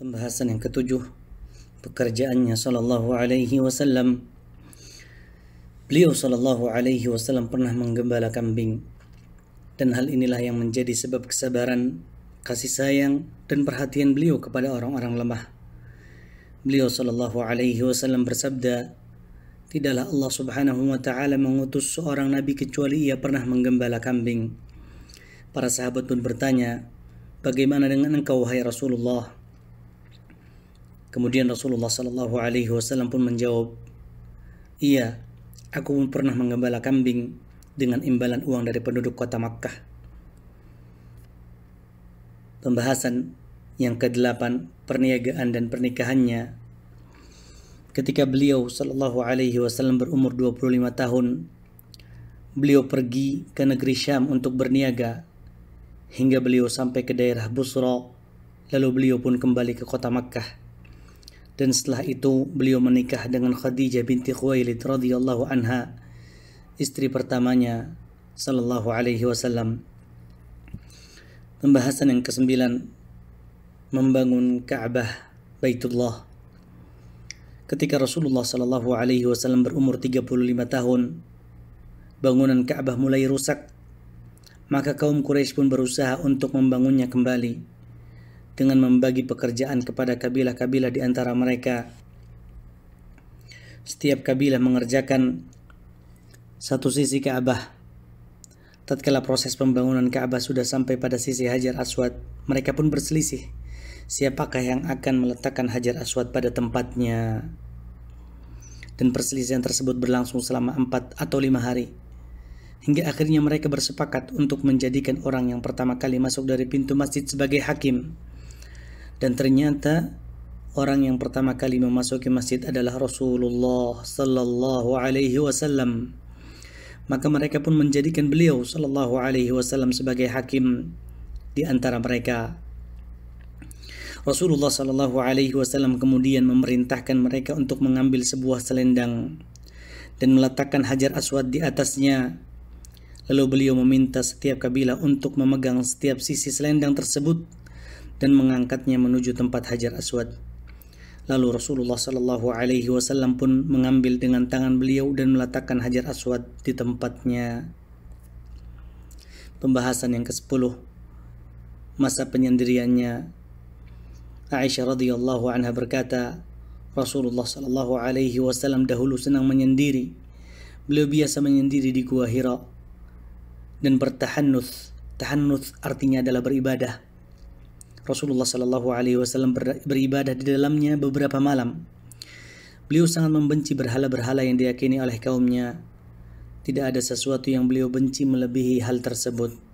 Pembahasan yang ketujuh pekerjaannya sallallahu alaihi wasallam. Beliau sallallahu alaihi wasallam pernah menggembala kambing. Dan hal inilah yang menjadi sebab kesabaran, kasih sayang dan perhatian beliau kepada orang-orang lemah. Beliau sallallahu alaihi wasallam bersabda, "Tidaklah Allah Subhanahu wa taala mengutus seorang nabi kecuali ia pernah menggembala kambing." Para sahabat pun bertanya, Bagaimana dengan engkau wahai Rasulullah? Kemudian Rasulullah Shallallahu Alaihi Wasallam pun menjawab, iya, aku pun pernah menggembala kambing dengan imbalan uang dari penduduk kota Makkah. Pembahasan yang kedelapan perniagaan dan pernikahannya ketika beliau Shallallahu Alaihi Wasallam berumur 25 tahun beliau pergi ke negeri Syam untuk berniaga hingga beliau sampai ke daerah Busra lalu beliau pun kembali ke kota Makkah dan setelah itu beliau menikah dengan Khadijah binti Khuwailid radhiyallahu anha istri pertamanya sallallahu alaihi wasallam pembahasan yang kesembilan membangun Ka'bah Baitullah ketika Rasulullah sallallahu alaihi wasallam berumur 35 tahun bangunan Ka'bah mulai rusak maka kaum Quraisy pun berusaha untuk membangunnya kembali dengan membagi pekerjaan kepada kabilah-kabilah di antara mereka. Setiap kabilah mengerjakan satu sisi Ka'bah. Tatkala proses pembangunan Ka'bah sudah sampai pada sisi Hajar Aswad, mereka pun berselisih. Siapakah yang akan meletakkan Hajar Aswad pada tempatnya? Dan perselisihan tersebut berlangsung selama empat atau lima hari hingga akhirnya mereka bersepakat untuk menjadikan orang yang pertama kali masuk dari pintu masjid sebagai hakim dan ternyata orang yang pertama kali memasuki masjid adalah Rasulullah sallallahu alaihi wasallam maka mereka pun menjadikan beliau sallallahu alaihi wasallam sebagai hakim di antara mereka Rasulullah sallallahu alaihi wasallam kemudian memerintahkan mereka untuk mengambil sebuah selendang dan meletakkan hajar aswad di atasnya lalu beliau meminta setiap kabilah untuk memegang setiap sisi selendang tersebut dan mengangkatnya menuju tempat Hajar Aswad. Lalu Rasulullah Shallallahu Alaihi Wasallam pun mengambil dengan tangan beliau dan meletakkan Hajar Aswad di tempatnya. Pembahasan yang ke-10 masa penyendiriannya Aisyah radhiyallahu anha berkata, Rasulullah shallallahu alaihi wasallam dahulu senang menyendiri. Beliau biasa menyendiri di gua Hira dan bertahanus tahanus artinya adalah beribadah. Rasulullah Shallallahu Alaihi Wasallam beribadah di dalamnya beberapa malam. Beliau sangat membenci berhala-berhala yang diyakini oleh kaumnya. Tidak ada sesuatu yang beliau benci melebihi hal tersebut.